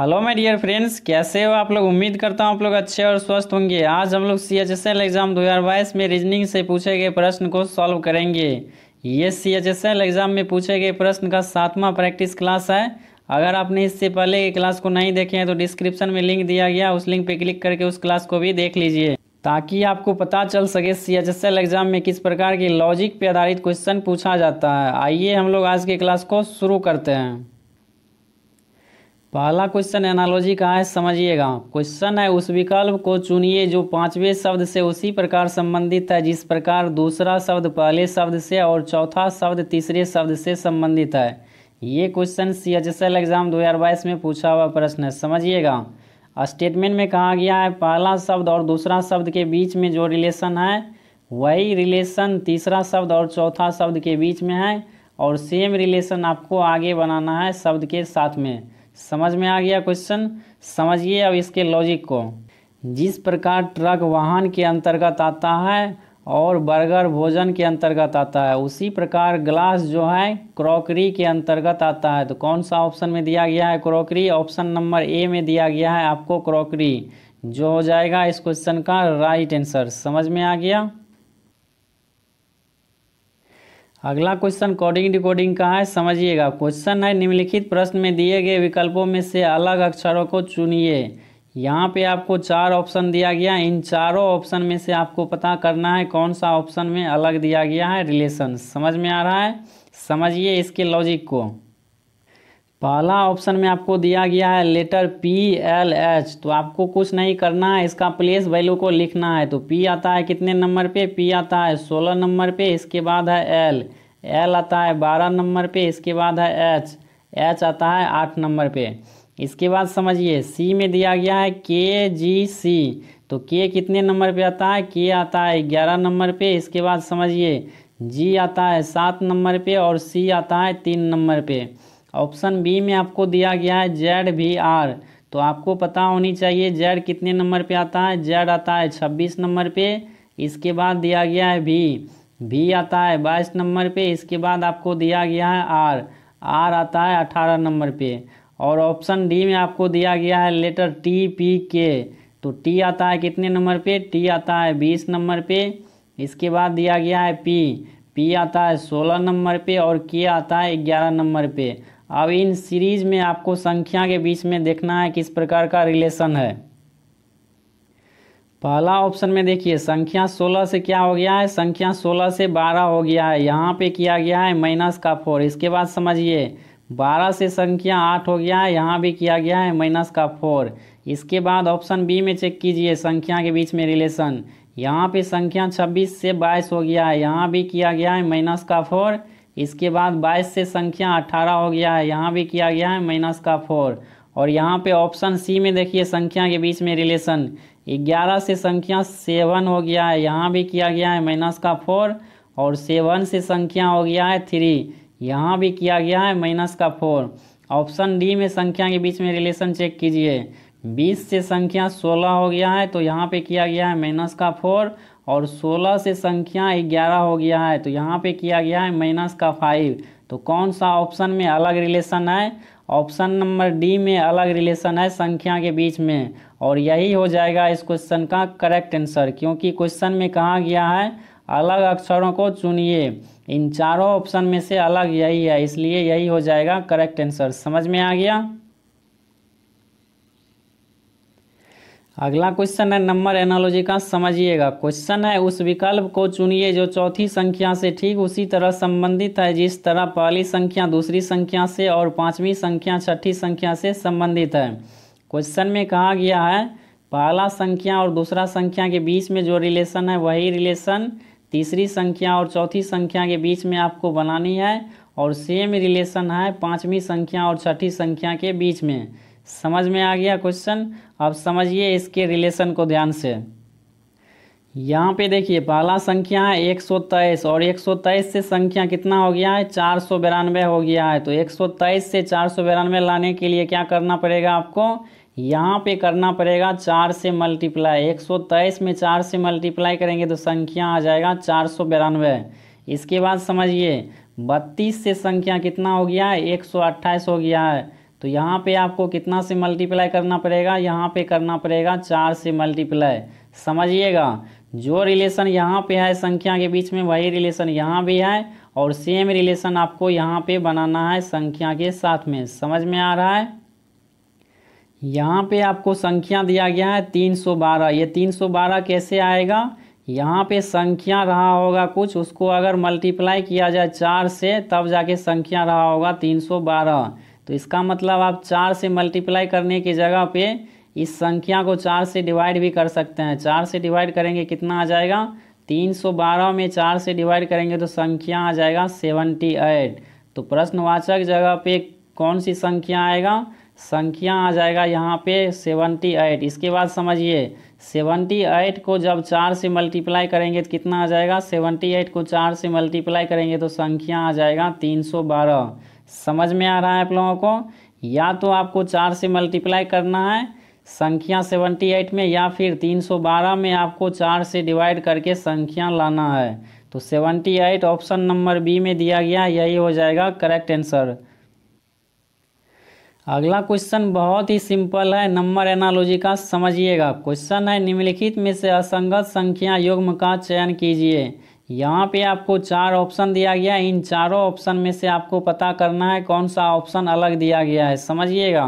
hello my dear friends कैसे हो आप लोग उम्मीद करता हूँ आप लोग अच्छे और स्वस्थ होंगे आज हम लोग C H S L exam दो हज़ार बाईस में रीजनिंग से पूछे गए प्रश्न को सॉल्व करेंगे ये C H S L exam में पूछे गए प्रश्न का सातवां प्रैक्टिस क्लास है अगर आपने इससे पहले ये क्लास को नहीं देखे हैं तो डिस्क्रिप्शन में लिंक दिया गया उस लिंक पर क्लिक करके उस क्लास को भी देख लीजिए ताकि आपको पता चल सके C H S L exam में किस प्रकार के लॉजिक पर आधारित क्वेश्चन पूछा जाता है आइए हम लोग आज के क्लास को शुरू करते हैं पहला क्वेश्चन एनालॉजी का है समझिएगा क्वेश्चन है उस विकल्प को चुनिए जो पांचवें शब्द से उसी प्रकार संबंधित है जिस प्रकार दूसरा शब्द पहले शब्द से और चौथा शब्द तीसरे शब्द से संबंधित है ये question C H S L exam दो हजार बाईस में पूछा हुआ प्रश्न है समझिएगा स्टेटमेंट में कहा गया है पहला शब्द और दूसरा शब्द के बीच में जो रिलेशन है वही रिलेशन तीसरा शब्द और चौथा शब्द के बीच में है और सेम रिलेशन आपको आगे बनाना है शब्द के साथ में समझ में आ गया क्वेश्चन समझिए अब इसके लॉजिक को जिस प्रकार ट्रक वाहन के अंतर्गत आता है और बर्गर भोजन के अंतर्गत आता है उसी प्रकार ग्लास जो है क्रॉकरी के अंतर्गत आता है तो कौन सा ऑप्शन में दिया गया है क्रॉकरी ऑप्शन नंबर ए में दिया गया है आपको क्रॉकरी जो हो जाएगा इस क्वेश्चन का राइट आंसर समझ में आ गया अगला क्वेश्चन कोडिंग डिकोडिंग का है समझिएगा क्वेश्चन है निम्नलिखित प्रश्न में दिए गए विकल्पों में से अलग अक्षरों को चुनिए यहाँ पे आपको चार ऑप्शन दिया गया इन चारों ऑप्शन में से आपको पता करना है कौन सा ऑप्शन में अलग दिया गया है रिलेशन समझ में आ रहा है समझिए इसके लॉजिक को पहला ऑप्शन में आपको दिया गया है लेटर पी एल एच तो आपको कुछ नहीं करना है इसका प्लेस वैल्यू को लिखना है तो पी आता है कितने नंबर पे पी आता है सोलह नंबर पे इसके बाद है एल एल आता है बारह नंबर पे इसके बाद है एच एच आता है आठ नंबर पे इसके बाद समझिए सी में दिया गया है के जी सी तो के कितने नंबर पे आता है के आता है ग्यारह नंबर पे इसके बाद समझिए जी आता है सात नंबर पे और सी आता है तीन नंबर पे ऑप्शन बी में आपको दिया गया है जेड वी आर तो आपको पता होनी चाहिए जेड कितने नंबर पे आता है जेड आता है छब्बीस नंबर पे इसके बाद दिया गया है वी वी आता है बाईस नंबर पे इसके बाद आपको दिया गया है आर आर आता है अठारह नंबर पे और ऑप्शन डी में आपको दिया गया है लेटर टी पी के तो टी आता है कितने नंबर पे टी आता है बीस नंबर पे इसके बाद दिया गया है पी पी आता है सोलह नंबर पे और के आता है ग्यारह नंबर पे अब इन सीरीज में आपको संख्या के बीच में देखना है किस प्रकार का रिलेशन है पहला ऑप्शन में देखिए संख्या 16 से क्या हो गया है संख्या 16 से 12 हो गया है यहाँ पे किया गया है माइनस का फोर इसके बाद समझिए 12 से संख्या 8 हो गया है यहाँ भी किया गया है माइनस का फोर इसके बाद ऑप्शन बी में चेक कीजिए संख्या के बीच में रिलेशन यहाँ पे संख्या 26 से 22 हो गया है यहाँ भी किया गया है माइनस का फोर इसके बाद 22 से संख्या 18 हो गया है यहाँ भी किया गया है माइनस का फोर और यहाँ पे ऑप्शन सी में देखिए संख्या के बीच में रिलेशन 11 से संख्या सेवन हो गया है यहाँ भी किया गया है माइनस का फोर और सेवन से संख्या हो गया है थ्री यहाँ भी किया गया है माइनस का फोर ऑप्शन डी में संख्या के बीच में रिलेशन चेक कीजिए बीस से संख्या सोलह हो गया है तो यहाँ पे किया गया है माइनस का फोर और 16 से संख्या 11 हो गया है तो यहाँ पे किया गया है माइनस का फाइव तो कौन सा ऑप्शन में अलग रिलेशन है ऑप्शन नंबर डी में अलग रिलेशन है संख्या के बीच में और यही हो जाएगा इस क्वेश्चन का करेक्ट आंसर क्योंकि क्वेश्चन में कहा गया है अलग अक्षरों को चुनिए इन चारों ऑप्शन में से अलग यही है इसलिए यही हो जाएगा करेक्ट आंसर समझ में आ गया अगला क्वेश्चन है नंबर एनालॉजी का समझिएगा क्वेश्चन है उस विकल्प को चुनिए जो चौथी संख्या से ठीक उसी तरह संबंधित है जिस तरह पहली संख्या दूसरी संख्या से और पांचवी संख्या छठी संख्या से संबंधित है क्वेश्चन में कहा गया है पहला संख्या और दूसरा संख्या के बीच में जो रिलेशन है वही रिलेशन तीसरी संख्या और चौथी संख्या के बीच में आपको बनानी है और सेम रिलेशन है पाँचवीं संख्या और छठी संख्या के बीच में समझ में आ गया क्वेश्चन अब समझिए इसके रिलेशन को ध्यान से यहाँ पे देखिए पहला संख्या है एक सौ तेईस और एक सौ तेईस से संख्या कितना हो गया है चार सौ बिरानवे हो गया है तो एक सौ तेईस से चार सौ बिरानवे लाने के लिए क्या करना पड़ेगा आपको यहाँ पे करना पड़ेगा चार से मल्टीप्लाई एक सौ तेईस में चार से मल्टीप्लाई करेंगे तो संख्या आ जाएगा चार सौ बिरानवे इसके बाद समझिए बत्तीस से संख्या कितना हो गया है एक सौ हो गया है तो यहाँ पे आपको कितना से मल्टीप्लाई करना पड़ेगा यहाँ पे करना पड़ेगा चार से मल्टीप्लाई समझिएगा जो रिलेशन यहाँ पे है संख्या के बीच में वही रिलेशन यहाँ भी है और सेम रिलेशन आपको यहाँ पे बनाना है संख्या के साथ में समझ में आ रहा है यहाँ पे आपको संख्या दिया गया है तीन सौ बारह ये तीन सौ बारह कैसे आएगा यहाँ पे संख्या रहा होगा कुछ उसको अगर मल्टीप्लाई किया जाए चार से तब जाके संख्या रहा होगा तीन सौ बारह तो इसका मतलब आप चार से मल्टीप्लाई करने की जगह पे इस संख्या को चार से डिवाइड भी कर सकते हैं चार से डिवाइड करेंगे कितना आ जाएगा तीन सौ बारह में चार से डिवाइड करेंगे तो संख्या आ जाएगा सेवनटी एट तो प्रश्नवाचक जगह पे कौन सी संख्या आएगा संख्या आ जाएगा यहाँ पे सेवनटी एट इसके बाद समझिए सेवनटी एट को जब चार से मल्टीप्लाई करेंगे तो कितना आ जाएगा सेवनटी एट को चार से मल्टीप्लाई करेंगे तो संख्या आ जाएगा तीन सौ बारह समझ में आ रहा है आप लोगों को या तो आपको चार से मल्टीप्लाई करना है संख्या सेवेंटी एट में या फिर तीन सौ बारह में आपको चार से डिवाइड करके संख्या लाना है तो seventy eight option number B में दिया गया यही हो जाएगा करेक्ट आंसर अगला क्वेश्चन बहुत ही सिंपल है नंबर एनालॉजी का समझिएगा क्वेश्चन है निम्नलिखित में से असंगत संख्या युग्म का चयन कीजिए यहाँ पे आपको चार ऑप्शन दिया गया है इन चारों ऑप्शन में से आपको पता करना है कौन सा ऑप्शन अलग दिया गया है समझिएगा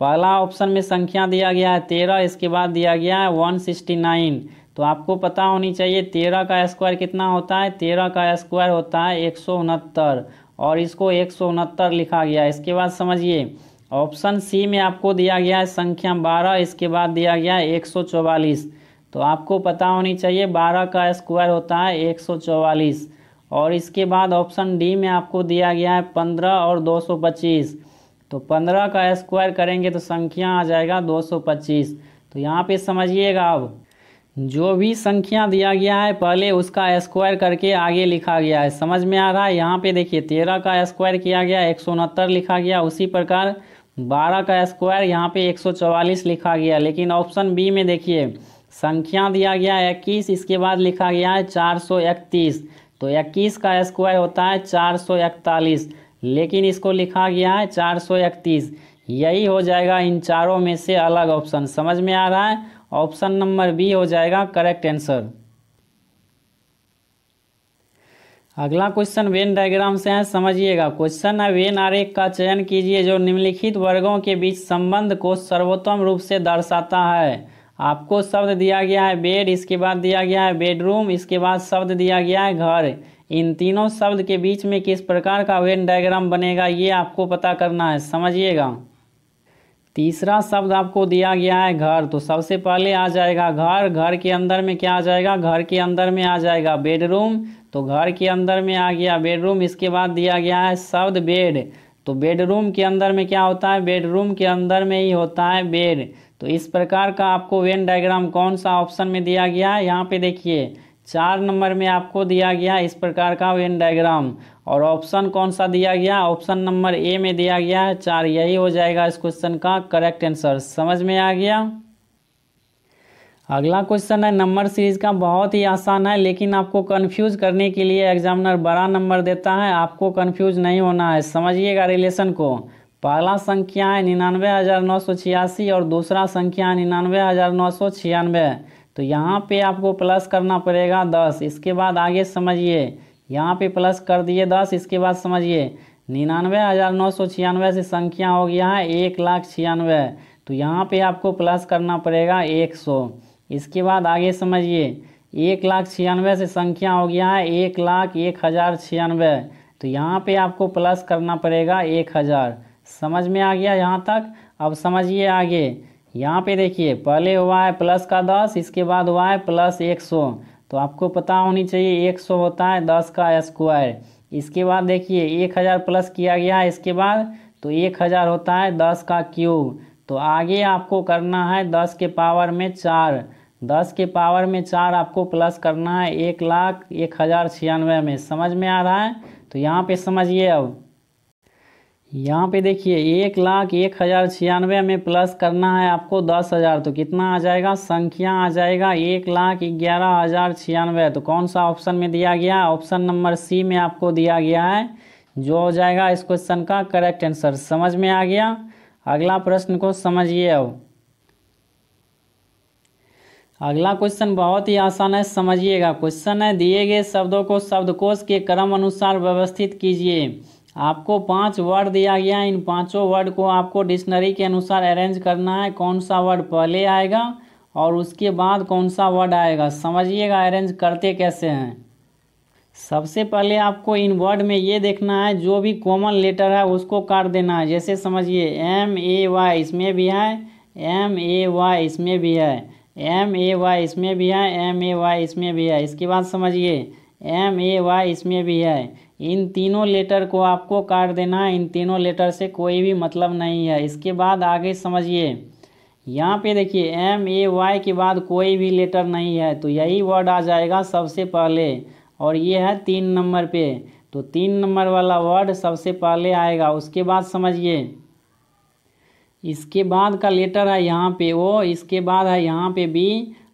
पहला ऑप्शन में संख्या दिया गया है तेरह इसके बाद दिया गया है वन सिक्सटी नाइन तो आपको पता होनी चाहिए तेरह का स्क्वायर कितना होता है तेरह का स्क्वायर होता है एक सौ उनहत्तर और इसको एक सौ उनहत्तर लिखा गया है इसके बाद समझिए ऑप्शन सी में आपको दिया गया है संख्या बारह इसके बाद दिया गया है एक सौ चौवालीस तो आपको पता होनी चाहिए बारह का स्क्वायर होता है एक सौ चौवालीस और इसके बाद ऑप्शन डी में आपको दिया गया है पंद्रह और दो सौ पच्चीस तो पंद्रह का स्क्वायर करेंगे तो संख्या आ जाएगा दो सौ पच्चीस तो यहाँ पे समझिएगा अब जो भी संख्या दिया गया है पहले उसका स्क्वायर करके आगे लिखा गया है समझ में आ रहा है यहाँ पे देखिए तेरह का स्क्वायर किया गया एक सौ उनहत्तर लिखा गया उसी प्रकार बारह का स्क्वायर यहाँ पे एक सौ चौवालीस लिखा गया लेकिन ऑप्शन बी में देखिए संख्या दिया गया है इक्कीस इसके बाद लिखा गया है चार सौ इकतीस तो इक्कीस का स्क्वायर होता है चार सौ इकतालीस लेकिन इसको लिखा गया है चार सौ इकतीस यही हो जाएगा इन चारों में से अलग ऑप्शन समझ में आ रहा है ऑप्शन नंबर बी हो जाएगा करेक्ट आंसर अगला क्वेश्चन वेन डायग्राम से है समझिएगा क्वेश्चन है वेन आरेख का चयन कीजिए जो निम्नलिखित वर्गों के बीच संबंध को सर्वोत्तम रूप से दर्शाता है आपको शब्द दिया गया है बेड इसके बाद दिया गया है बेडरूम इसके बाद शब्द दिया गया है घर इन तीनों शब्द के बीच में किस प्रकार का वेन डायग्राम बनेगा ये आपको पता करना है समझिएगा तीसरा शब्द आपको दिया गया है घर तो सबसे पहले आ जाएगा घर घर के अंदर में क्या आ जाएगा घर के अंदर में आ जाएगा बेडरूम तो घर के अंदर में आ गया बेडरूम इसके बाद दिया गया है शब्द बेड तो बेडरूम के अंदर में क्या होता है बेडरूम के अंदर में ही होता है बेड तो इस प्रकार का आपको वेन डायग्राम कौन सा ऑप्शन में दिया गया है यहाँ पे देखिए चार नंबर में आपको दिया गया इस प्रकार का वेन डायग्राम और ऑप्शन कौन सा दिया गया ऑप्शन नंबर ए में दिया गया है चार यही हो जाएगा इस क्वेश्चन का करेक्ट आंसर समझ में आ गया अगला क्वेश्चन है नंबर सीरीज का बहुत ही आसान है लेकिन आपको कन्फ्यूज करने के लिए एग्जामिनर बड़ा नंबर देता है आपको कन्फ्यूज नहीं होना है समझिएगा रिलेशन को पहला संख्या है निन्यानवे हज़ार नौ सौ छियासी और दूसरा संख्या है निन्यानवे हज़ार नौ सौ छियानवे तो यहाँ पे आपको प्लस करना पड़ेगा दस इसके बाद आगे समझिए यहाँ पे प्लस कर दिए दस इसके बाद समझिए निन्यानवे हज़ार नौ सौ छियानवे से संख्या हो गया है एक लाख छियानवे तो यहाँ पे आपको प्लस करना पड़ेगा एक सौ इसके बाद आगे समझिए एक लाख छियानवे से संख्या हो गया है एक लाख एक हज़ार छियानवे तो यहाँ पे आपको प्लस करना पड़ेगा एक हज़ार समझ में आ गया यहाँ तक अब समझिए आगे यहाँ पे देखिए पहले हुआ है प्लस का दस इसके बाद हुआ है प्लस एक सौ तो आपको पता होनी चाहिए एक सौ होता है दस का स्क्वायर इसके बाद देखिए एक हज़ार प्लस किया गया है इसके बाद तो एक हज़ार होता है दस का क्यूब तो आगे आपको करना है दस के पावर में चार दस के पावर में चार आपको प्लस करना है एक लाख एक हज़ार छियानवे में समझ में आ रहा है तो यहाँ पे समझिए अब यहाँ पे देखिए एक लाख एक हज़ार छियानवे में प्लस करना है आपको दस हज़ार तो कितना आ जाएगा संख्या आ जाएगा एक लाख ग्यारह हज़ार छियानवे तो कौन सा ऑप्शन में दिया गया ऑप्शन नंबर सी में आपको दिया गया है जो हो जाएगा इस क्वेश्चन का करेक्ट आंसर समझ में आ गया अगला प्रश्न को समझिए अब अगला क्वेश्चन बहुत ही आसान है समझिएगा क्वेश्चन है दिए गए शब्दों को शब्दकोश के क्रम अनुसार व्यवस्थित कीजिए आपको पांच वर्ड दिया गया है इन पांचों वर्ड को आपको डिक्शनरी के अनुसार अरेंज करना है कौन सा वर्ड पहले आएगा और उसके बाद कौन सा वर्ड आएगा समझिएगा अरेंज करते कैसे हैं सबसे पहले आपको इन वर्ड में ये देखना है जो भी कॉमन लेटर है उसको काट देना है जैसे समझिए एम ए वाई इसमें भी है एम ए वाई इसमें भी है एम ए वाई इसमें भी है एम ए वाई इसमें भी है इसके बाद समझिए एम ए वाई इसमें भी है इन तीनों लेटर को आपको काट देना है इन तीनों लेटर से कोई भी मतलब नहीं है इसके बाद आगे समझिए यहाँ पे देखिए एम ए वाई के बाद कोई भी लेटर नहीं है तो यही वर्ड आ जाएगा सबसे पहले और ये है तीन नंबर पे तो तीन नंबर वाला वर्ड सबसे पहले आएगा उसके बाद समझिए इसके बाद का लेटर है यहाँ पे ओ इसके बाद है यहाँ पे बी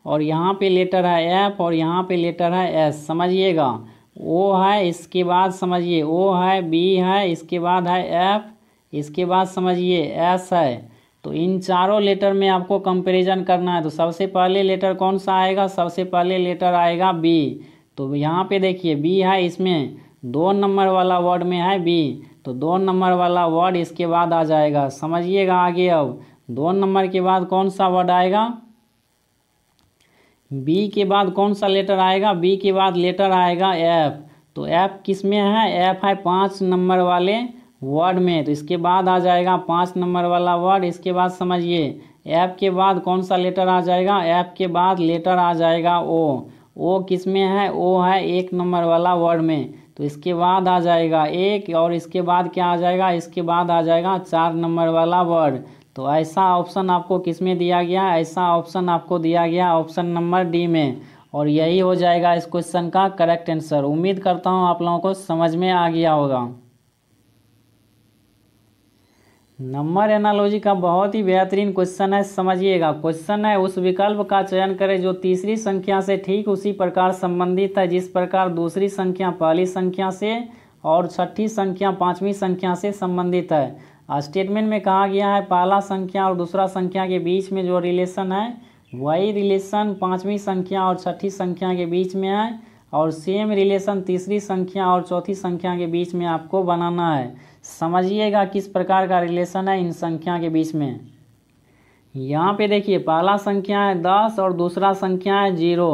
और यहाँ पे लेटर है एफ और यहाँ पे लेटर है एस समझिएगा ओ है इसके बाद समझिए ओ है बी है इसके बाद है एफ इसके बाद समझिए एस है तो इन चारों लेटर में आपको कंपेरिजन करना है तो सबसे पहले लेटर कौन सा आएगा सबसे पहले लेटर आएगा बी तो यहाँ पे देखिए बी है इसमें दो नंबर वाला वर्ड में है बी तो दो नंबर वाला वर्ड इसके बाद आ जाएगा समझिएगा आगे अब दो नंबर के बाद कौन सा वर्ड आएगा बी के बाद कौन सा लेटर आएगा बी के बाद लेटर आएगा एफ तो एफ किस में है एफ है पाँच नंबर वाले वर्ड में तो इसके बाद आ जाएगा पाँच नंबर वाला वर्ड इसके बाद समझिए एफ़ के बाद कौन सा लेटर आ जाएगा एफ़ के बाद लेटर आ जाएगा ओ ओ किस में है ओ है एक नंबर वाला वर्ड में तो इसके बाद आ जाएगा एक और इसके बाद क्या आ जाएगा इसके बाद आ जाएगा चार नंबर वाला वर्ड तो ऐसा ऑप्शन आपको किस में दिया गया ऐसा ऑप्शन आपको दिया गया ऑप्शन नंबर डी में और यही हो जाएगा इस क्वेश्चन का करेक्ट आंसर उम्मीद करता हूँ आप लोगों को समझ में आ गया होगा नंबर एनालॉजी का बहुत ही बेहतरीन क्वेश्चन है समझिएगा क्वेश्चन है उस विकल्प का चयन करें जो तीसरी संख्या से ठीक उसी प्रकार संबंधित है जिस प्रकार दूसरी संख्या पहली संख्या से और छठी संख्या पांचवी संख्या से संबंधित है स्टेटमेंट में कहा गया है पहला संख्या और दूसरा संख्या के बीच में जो रिलेशन है वही रिलेशन पाँचवीं संख्या और छठी संख्या के बीच में है और सेम रिलेशन तीसरी संख्या और चौथी संख्या के बीच में आपको बनाना है समझिएगा किस प्रकार का रिलेशन है इन संख्या के बीच में यहाँ पे देखिए पहला संख्या है दस और दूसरा संख्या है जीरो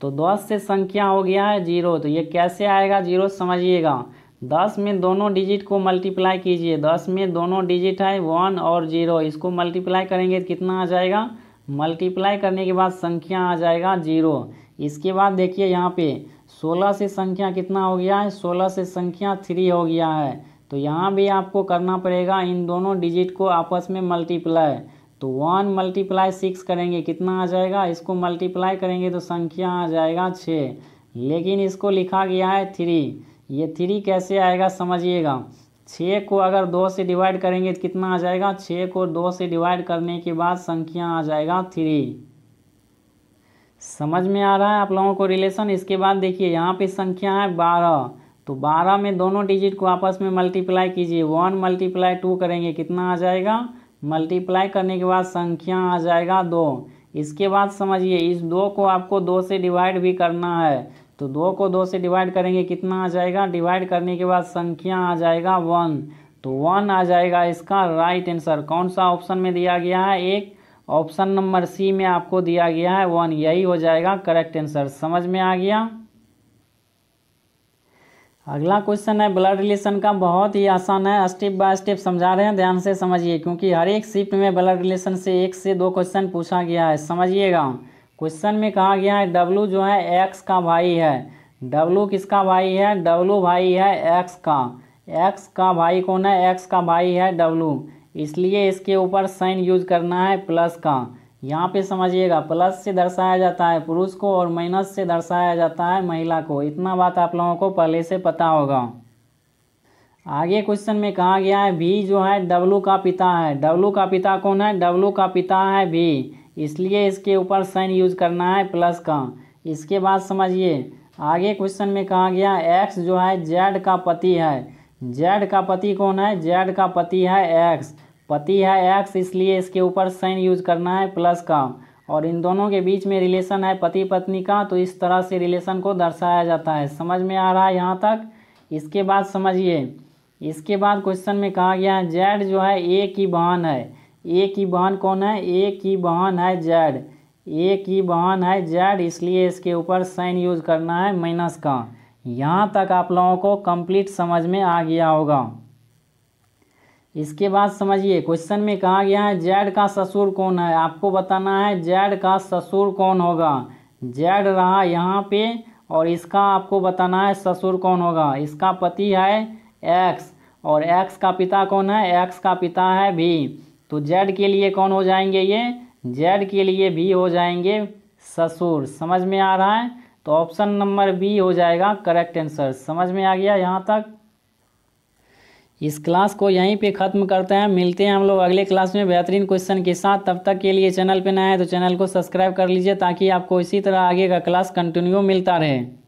तो दस से संख्या हो गया है जीरो तो ये कैसे आएगा जीरो समझिएगा दस में दोनों डिजिट को मल्टीप्लाई कीजिए दस में दोनों डिजिट है वन और जीरो इसको मल्टीप्लाई करेंगे तो कितना आ जाएगा मल्टीप्लाई करने के बाद संख्या आ जाएगा जीरो इसके बाद देखिए यहाँ पे सोलह से संख्या कितना हो गया है सोलह से संख्या थ्री हो गया है तो यहाँ भी आपको करना पड़ेगा इन दोनों डिजिट को आपस में मल्टीप्लाई तो वन मल्टीप्लाई सिक्स करेंगे कितना आ जाएगा इसको मल्टीप्लाई करेंगे तो संख्या आ जाएगा छः लेकिन इसको लिखा गया है थ्री ये थ्री कैसे आएगा समझिएगा छः को अगर दो से डिवाइड करेंगे तो कितना आ जाएगा छः को दो से डिवाइड करने के बाद संख्या आ जाएगा थ्री समझ में आ रहा है आप लोगों को रिलेशन इसके बाद देखिए यहाँ पे संख्या है बारह तो 12 में दोनों डिजिट को आपस में मल्टीप्लाई कीजिए वन मल्टीप्लाई टू करेंगे कितना आ जाएगा मल्टीप्लाई करने के बाद संख्या आ जाएगा दो इसके बाद समझिए इस दो को आपको दो से डिवाइड भी करना है तो दो को दो से डिवाइड करेंगे कितना आ जाएगा डिवाइड करने के बाद संख्या आ जाएगा वन तो वन आ जाएगा इसका राइट आंसर कौन सा ऑप्शन में दिया गया है एक ऑप्शन नंबर सी में आपको दिया गया है वन यही हो जाएगा करेक्ट आंसर समझ में आ गया अगला क्वेश्चन है ब्लड रिलेशन का बहुत ही आसान है स्टेप बाय स्टेप समझा रहे हैं ध्यान से समझिए क्योंकि हर एक शिफ्ट में ब्लड रिलेशन से एक से दो क्वेश्चन पूछा गया है समझिएगा क्वेश्चन में कहा गया है डब्लू जो है एक्स का भाई है डब्लू किसका भाई है डब्लू भाई है एक्स का एक्स का भाई कौन है एक्स का भाई है डब्लू इसलिए इसके ऊपर साइन यूज करना है प्लस का यहाँ पे समझिएगा प्लस से दर्शाया जाता है पुरुष को और माइनस से दर्शाया जाता है महिला को इतना बात आप लोगों को पहले से पता होगा आगे क्वेश्चन में कहा गया है भी जो है डब्लू का पिता है डब्लू का पिता कौन है डब्लू का पिता है भी इसलिए इसके ऊपर साइन यूज करना है प्लस का इसके बाद समझिए आगे क्वेश्चन में कहा गया एक्स जो है जेड का पति है जेड का पति कौन है जेड का पति है एक्स पति है एक्स इसलिए इसके ऊपर साइन यूज करना है प्लस का और इन दोनों के बीच में रिलेशन है पति पत्नी का तो इस तरह से रिलेशन को दर्शाया जाता है समझ में आ रहा है यहाँ तक इसके बाद समझिए इसके बाद क्वेश्चन में कहा गया है जेड जो है ए की बहन है ए की बहन कौन है ए की बहन है जेड ए की बहन है जेड इसलिए इसके ऊपर साइन यूज करना है माइनस का यहाँ तक आप लोगों को कंप्लीट समझ में आ गया होगा इसके बाद समझिए क्वेश्चन में कहा गया है जेड का ससुर कौन है आपको बताना है जेड का ससुर कौन होगा जेड रहा यहाँ पे और इसका आपको बताना है ससुर कौन होगा इसका पति है एक्स और एक्स का पिता कौन है एक्स का पिता है भी तो जेड के लिए कौन हो जाएंगे ये जेड के लिए भी हो जाएंगे ससुर समझ में आ रहा है तो ऑप्शन नंबर बी हो जाएगा करेक्ट आंसर समझ में आ गया यहाँ तक इस क्लास को यहीं पे ख़त्म करते हैं मिलते हैं हम लोग अगले क्लास में बेहतरीन क्वेश्चन के साथ तब तक के लिए चैनल पे नया है तो चैनल को सब्सक्राइब कर लीजिए ताकि आपको इसी तरह आगे का क्लास कंटिन्यू मिलता रहे